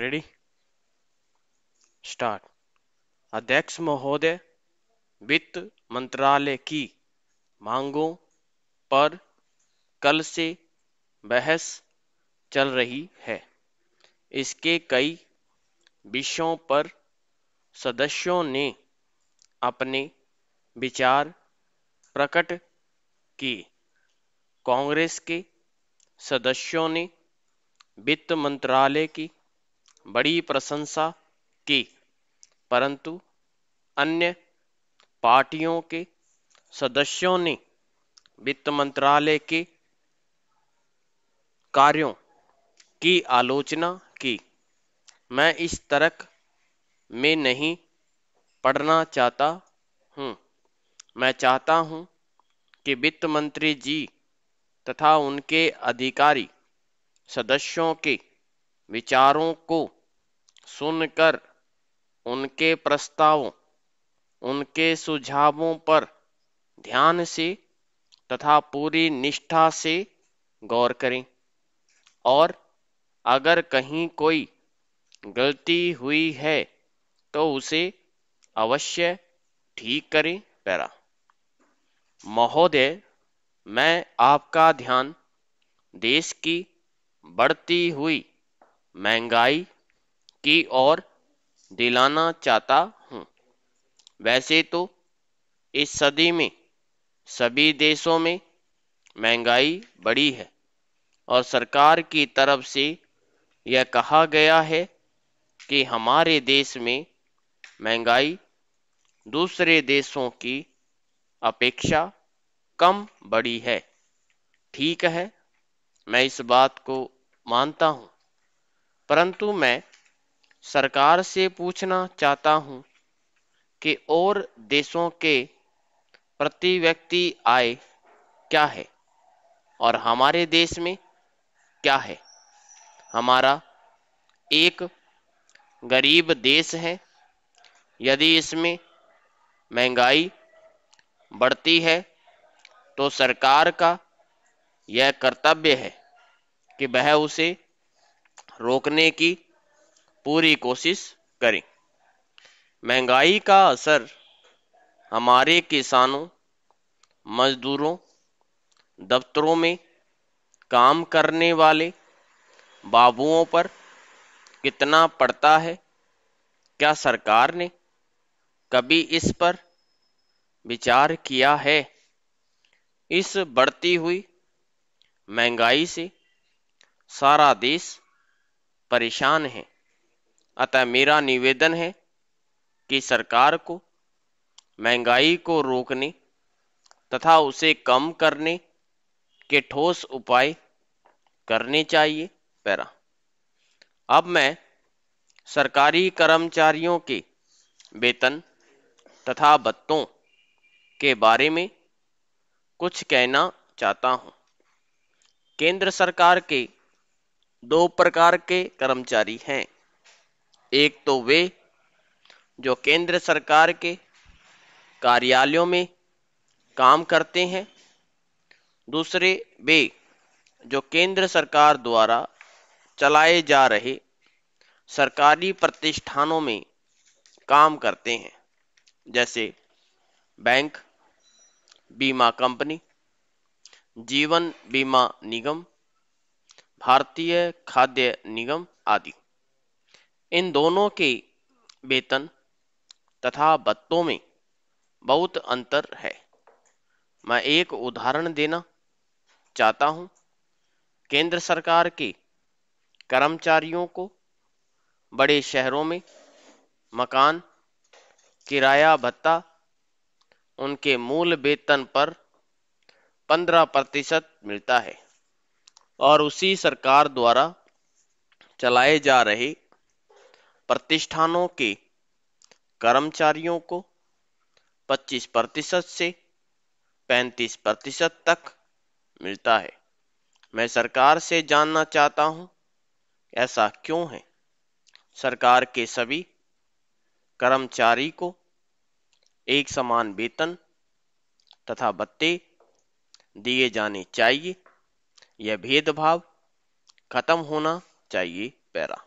ready start अध्यक्ष महोदय वित्त मंत्रालय की मांगों पर कल से बहस चल रही है इसके कई विषयों पर सदस्यों ने अपने विचार प्रकट किए कांग्रेस के सदस्यों ने वित्त मंत्रालय की बड़ी प्रशंसा की परंतु अन्य पार्टियों के सदस्यों ने वित्त मंत्रालय के कार्यों की आलोचना की मैं इस तरक में नहीं पढ़ना चाहता हूं मैं चाहता हूं कि वित्त मंत्री जी तथा उनके अधिकारी सदस्यों के विचारों को सुनकर उनके प्रस्तावों उनके सुझावों पर ध्यान से तथा पूरी निष्ठा से गौर करें और अगर कहीं कोई गलती हुई है तो उसे अवश्य ठीक करें पैरा महोदय मैं आपका ध्यान देश की बढ़ती हुई महंगाई की ओर दिलाना चाहता हूं वैसे तो इस सदी में सभी देशों में महंगाई बढ़ी है और सरकार की तरफ से यह कहा गया है कि हमारे देश में महंगाई दूसरे देशों की अपेक्षा कम बड़ी है ठीक है मैं इस बात को मानता हूं परंतु मैं सरकार से पूछना चाहता हूं कि और देशों के प्रति व्यक्ति आय क्या है और हमारे देश में क्या है हमारा एक गरीब देश है यदि इसमें महंगाई बढ़ती है तो सरकार का यह कर्तव्य है कि वह उसे रोकने की पूरी कोशिश करें महंगाई का असर हमारे किसानों मजदूरों दफ्तरों में काम करने वाले बाबुओं पर कितना पड़ता है क्या सरकार ने कभी इस पर विचार किया है इस बढ़ती हुई महंगाई से सारा देश परेशान है अतः मेरा निवेदन है कि सरकार को महंगाई को रोकने तथा उसे कम करने के ठोस उपाय करने चाहिए पैरा अब मैं सरकारी कर्मचारियों के वेतन तथा बत्तों के बारे में कुछ कहना चाहता हूं केंद्र सरकार के दो प्रकार के कर्मचारी हैं एक तो वे जो केंद्र सरकार के कार्यालयों में काम करते हैं दूसरे वे जो केंद्र सरकार द्वारा चलाए जा रहे सरकारी प्रतिष्ठानों में काम करते हैं जैसे बैंक बीमा कंपनी जीवन बीमा निगम भारतीय खाद्य निगम आदि इन दोनों के वेतन तथा भत्तों में बहुत अंतर है मैं एक उदाहरण देना चाहता हूं केंद्र सरकार के कर्मचारियों को बड़े शहरों में मकान किराया भत्ता उनके मूल वेतन पर 15 प्रतिशत मिलता है और उसी सरकार द्वारा चलाए जा रहे प्रतिष्ठानों के कर्मचारियों को 25 प्रतिशत से 35 प्रतिशत तक मिलता है मैं सरकार से जानना चाहता हूं ऐसा क्यों है सरकार के सभी कर्मचारी को एक समान वेतन तथा बत्ते दिए जाने चाहिए यह भेदभाव खत्म होना चाहिए पैरा